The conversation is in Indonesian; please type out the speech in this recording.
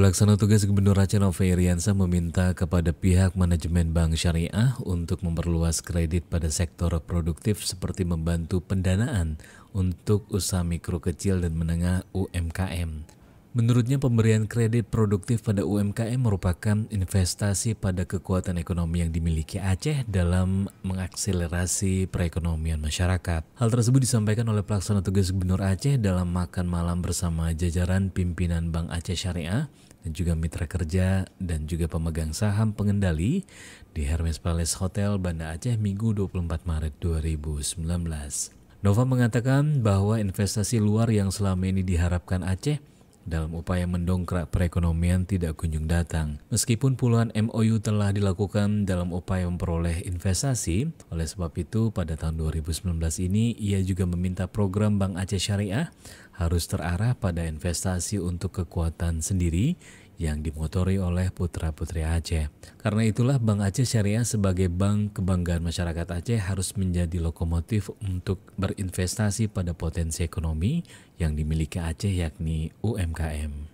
Pelaksana tugas Gubernur Aceh Nova Iriansa meminta kepada pihak manajemen bank syariah untuk memperluas kredit pada sektor produktif seperti membantu pendanaan untuk usaha mikro kecil dan menengah UMKM. Menurutnya pemberian kredit produktif pada UMKM merupakan investasi pada kekuatan ekonomi yang dimiliki Aceh dalam mengakselerasi perekonomian masyarakat. Hal tersebut disampaikan oleh pelaksana tugas Gubernur Aceh dalam makan malam bersama jajaran pimpinan Bank Aceh Syariah dan juga mitra kerja dan juga pemegang saham pengendali di Hermes Palace Hotel Banda Aceh Minggu 24 Maret 2019. Nova mengatakan bahwa investasi luar yang selama ini diharapkan Aceh dalam upaya mendongkrak perekonomian tidak kunjung datang. Meskipun puluhan MOU telah dilakukan dalam upaya memperoleh investasi, oleh sebab itu pada tahun 2019 ini ia juga meminta program Bank Aceh Syariah harus terarah pada investasi untuk kekuatan sendiri yang dimotori oleh putra-putri Aceh. Karena itulah Bank Aceh Syariah sebagai bank kebanggaan masyarakat Aceh harus menjadi lokomotif untuk berinvestasi pada potensi ekonomi yang dimiliki Aceh yakni UMKM.